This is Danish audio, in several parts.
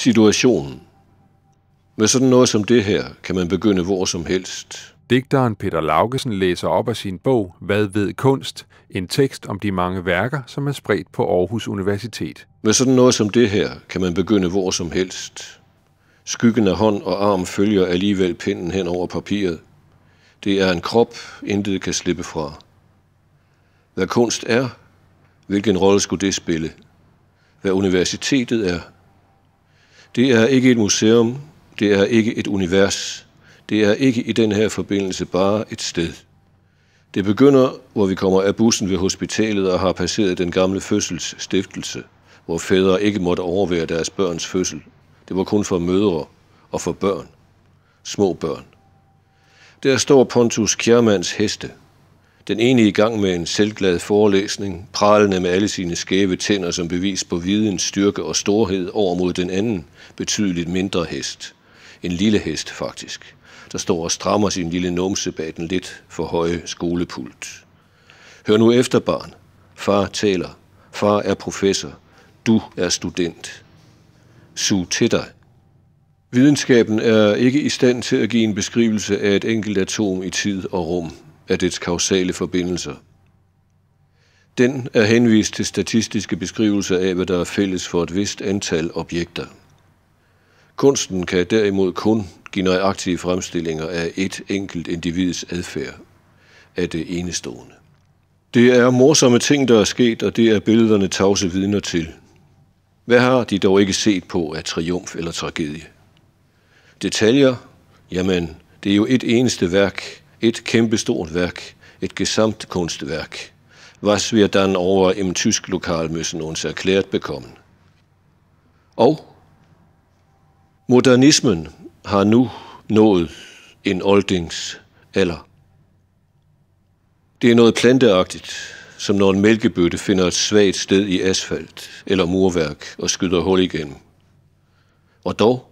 situationen. Med sådan noget som det her kan man begynde hvor som helst. Digteren Peter Laugesen læser op af sin bog Hvad ved kunst? En tekst om de mange værker, som er spredt på Aarhus Universitet. Med sådan noget som det her kan man begynde hvor som helst. Skyggen af hånd og arm følger alligevel pinden hen over papiret. Det er en krop, intet kan slippe fra. Hvad kunst er, hvilken rolle skulle det spille? Hvad universitetet er, det er ikke et museum, det er ikke et univers, det er ikke i den her forbindelse bare et sted. Det begynder, hvor vi kommer af bussen ved hospitalet og har passeret den gamle fødselsstiftelse, hvor fædre ikke måtte overvære deres børns fødsel. Det var kun for mødre og for børn. Små børn. Der står Pontus Kjermans heste – den ene i gang med en selvglad forelæsning, pralende med alle sine skæve tænder som bevis på videns styrke og storhed over mod den anden, betydeligt mindre hest. En lille hest, faktisk, der står og strammer sin lille numse bag den lidt for høje skolepult. Hør nu efter, barn. Far taler. Far er professor. Du er student. Sug til dig. Videnskaben er ikke i stand til at give en beskrivelse af et enkelt atom i tid og rum, af dets kausale forbindelser. Den er henvist til statistiske beskrivelser af, hvad der er fælles for et vist antal objekter. Kunsten kan derimod kun give nøjagtige fremstillinger af et enkelt individs adfærd af det enestående. Det er morsomme ting, der er sket, og det er billederne tavse vidner til. Hvad har de dog ikke set på af triumf eller tragedie? Detaljer? Jamen, det er jo et eneste værk, et kæmpestort værk, et gesamt kunstværk. was wir dann over im Tysk-Lokal müssen uns erklärt bekommen. Og modernismen har nu nået en oldings eller. Det er noget planteagtigt, som når en mælkebøtte finder et svagt sted i asfalt eller murværk og skyder hul igennem. Og dog,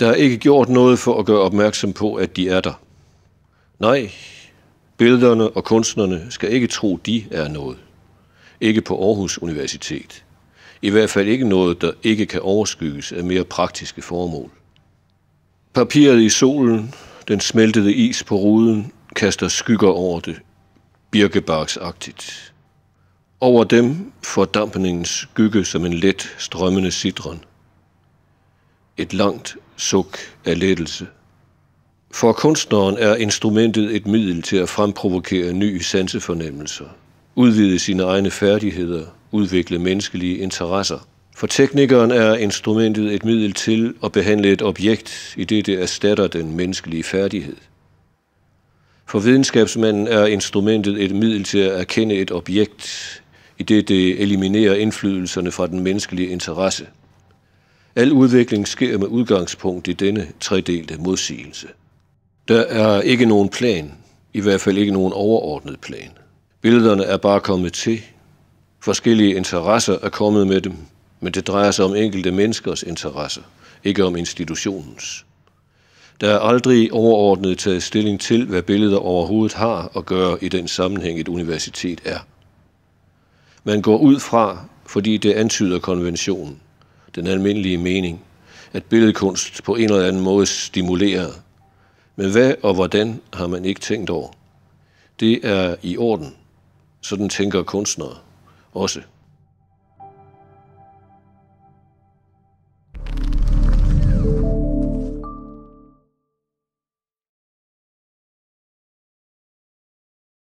der er ikke gjort noget for at gøre opmærksom på, at de er der. Nej, billederne og kunstnerne skal ikke tro, de er noget. Ikke på Aarhus Universitet. I hvert fald ikke noget, der ikke kan overskygges af mere praktiske formål. Papiret i solen, den smeltede is på ruden, kaster skygger over det, birkebarksagtigt. Over dem får dampningens skygge som en let strømmende sidron. Et langt suk af lettelse – for kunstneren er instrumentet et middel til at fremprovokere nye sansefornemmelser, udvide sine egne færdigheder, udvikle menneskelige interesser. For teknikeren er instrumentet et middel til at behandle et objekt, i det det erstatter den menneskelige færdighed. For videnskabsmanden er instrumentet et middel til at erkende et objekt, i det det eliminerer indflydelserne fra den menneskelige interesse. Al udvikling sker med udgangspunkt i denne tredelte modsigelse. Der er ikke nogen plan, i hvert fald ikke nogen overordnet plan. Billederne er bare kommet til. Forskellige interesser er kommet med dem, men det drejer sig om enkelte menneskers interesser, ikke om institutionens. Der er aldrig overordnet taget stilling til, hvad billeder overhovedet har at gøre i den sammenhæng, et universitet er. Man går ud fra, fordi det antyder konventionen, den almindelige mening, at billedkunst på en eller anden måde stimulerer men hvad og hvordan har man ikke tænkt over? Det er i orden. Sådan tænker kunstnere også.